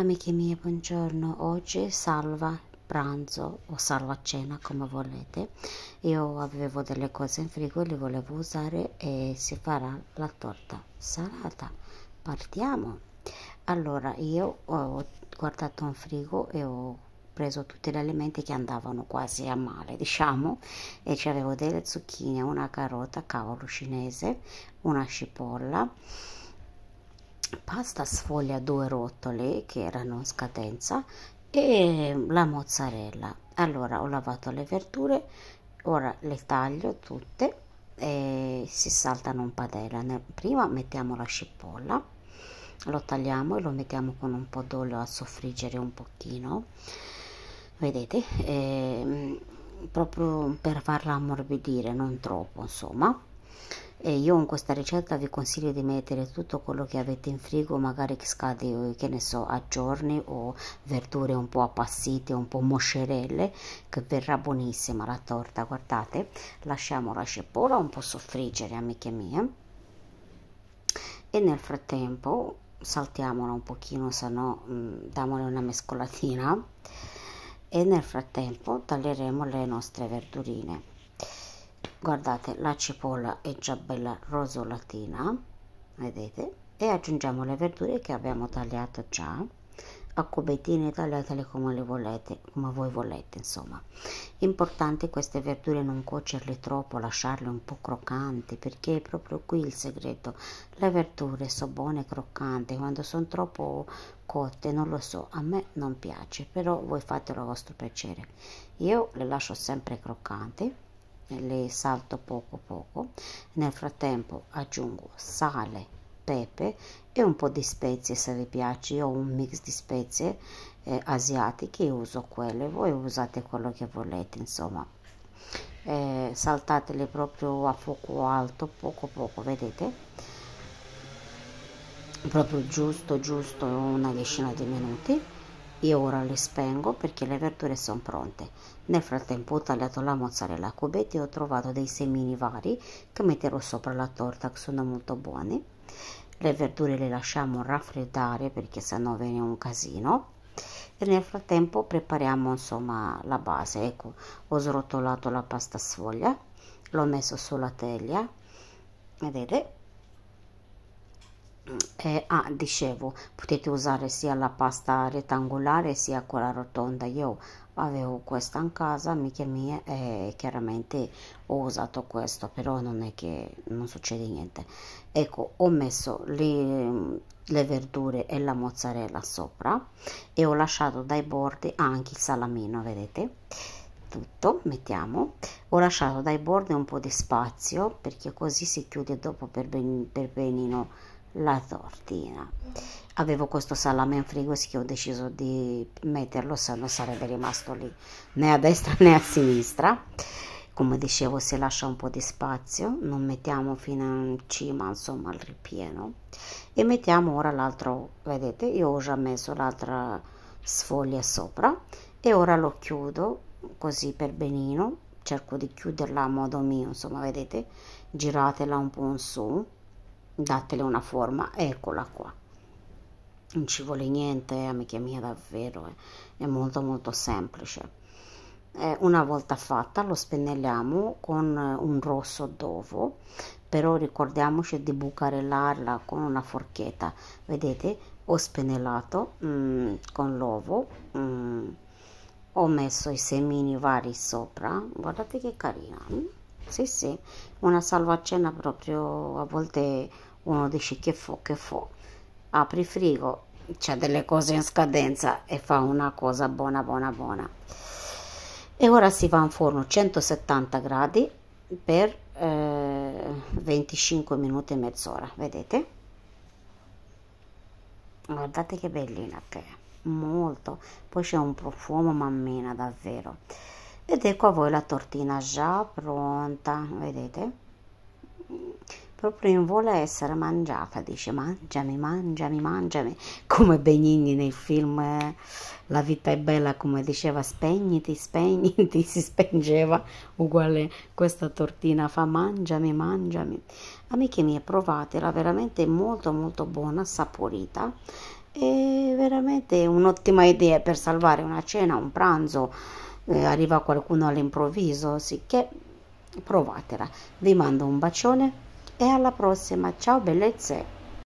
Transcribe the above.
Amiche mie, buongiorno. Oggi salva pranzo o salva cena come volete. Io avevo delle cose in frigo, le volevo usare e si farà la torta salata. Partiamo. Allora, io ho guardato in frigo e ho preso tutti gli alimenti che andavano quasi a male, diciamo, e c'avevo delle zucchine, una carota cavolo cinese, una cipolla pasta sfoglia due rotoli che erano in scadenza e la mozzarella allora ho lavato le verdure ora le taglio tutte e si saltano in padella prima mettiamo la cipolla lo tagliamo e lo mettiamo con un po' d'olio a soffriggere un pochino vedete eh, proprio per farla ammorbidire non troppo insomma e io in questa ricetta vi consiglio di mettere tutto quello che avete in frigo magari che scade che ne so a giorni o verdure un po' appassite un po' moscerelle che verrà buonissima la torta guardate lasciamo la ceppola un po' soffriggere amiche mie e nel frattempo saltiamola un pochino se no mm, damole una mescolatina e nel frattempo taglieremo le nostre verdurine guardate la cipolla è già bella rosolatina vedete e aggiungiamo le verdure che abbiamo tagliato già a cubettini tagliatele come le volete come voi volete insomma importante queste verdure non cuocerle troppo lasciarle un po' croccanti perché è proprio qui il segreto le verdure sono buone croccanti quando sono troppo cotte non lo so a me non piace però voi fatelo a vostro piacere io le lascio sempre croccanti le salto poco poco nel frattempo aggiungo sale pepe e un po di spezie se vi piace io ho un mix di spezie eh, asiatiche uso quelle voi usate quello che volete insomma eh, saltatele proprio a fuoco alto poco poco vedete proprio giusto giusto una decina di minuti io ora le spengo perché le verdure sono pronte. Nel frattempo ho tagliato la mozzarella a cubetti e ho trovato dei semini vari che metterò sopra la torta che sono molto buoni. Le verdure le lasciamo raffreddare perché sennò viene un casino e nel frattempo prepariamo insomma la base ecco ho srotolato la pasta sfoglia l'ho messo sulla teglia vedete eh, ah, dicevo, potete usare sia la pasta rettangolare sia quella rotonda. Io avevo questa in casa, amiche mie, e chiaramente ho usato questo, però non è che non succede niente. Ecco, ho messo le, le verdure e la mozzarella sopra e ho lasciato dai bordi anche il salamino, vedete? tutto, mettiamo, ho lasciato dai bordi un po' di spazio perché così si chiude dopo per, ben, per benino la tortina avevo questo salame in frigo e ho deciso di metterlo se non sarebbe rimasto lì né a destra né a sinistra come dicevo si lascia un po' di spazio non mettiamo fino in cima insomma il ripieno e mettiamo ora l'altro vedete io ho già messo l'altra sfoglia sopra e ora lo chiudo così per benino cerco di chiuderla a modo mio insomma vedete giratela un po' in su datele una forma eccola qua non ci vuole niente eh, amiche mie davvero eh. è molto molto semplice eh, una volta fatta lo spennelliamo con eh, un rosso d'ovo però ricordiamoci di bucarellarla con una forchetta vedete ho spennellato mm, con l'ovo mm, ho messo i semini vari sopra guardate che carina mm? sì sì una salvacena proprio a volte uno dice che fo, che fo, apri frigo, c'è delle cose in scadenza e fa una cosa buona, buona, buona. E ora si va in forno a 170 gradi per eh, 25 minuti e mezz'ora, vedete? Guardate che bellina che è, molto, poi c'è un profumo mammina davvero. Ed ecco a voi la tortina già pronta, vedete? proprio non vuole essere mangiata, dice mangiami, mangiami, mangiami, come Benigni nel film eh, La vita è bella, come diceva spegniti, spegniti, si spengeva, uguale questa tortina fa mangiami, mangiami. Amiche mie, provatela, veramente molto molto buona, saporita è veramente un'ottima idea per salvare una cena, un pranzo, eh, arriva qualcuno all'improvviso, sicché provatela. Vi mando un bacione e alla prossima. Ciao bellezze!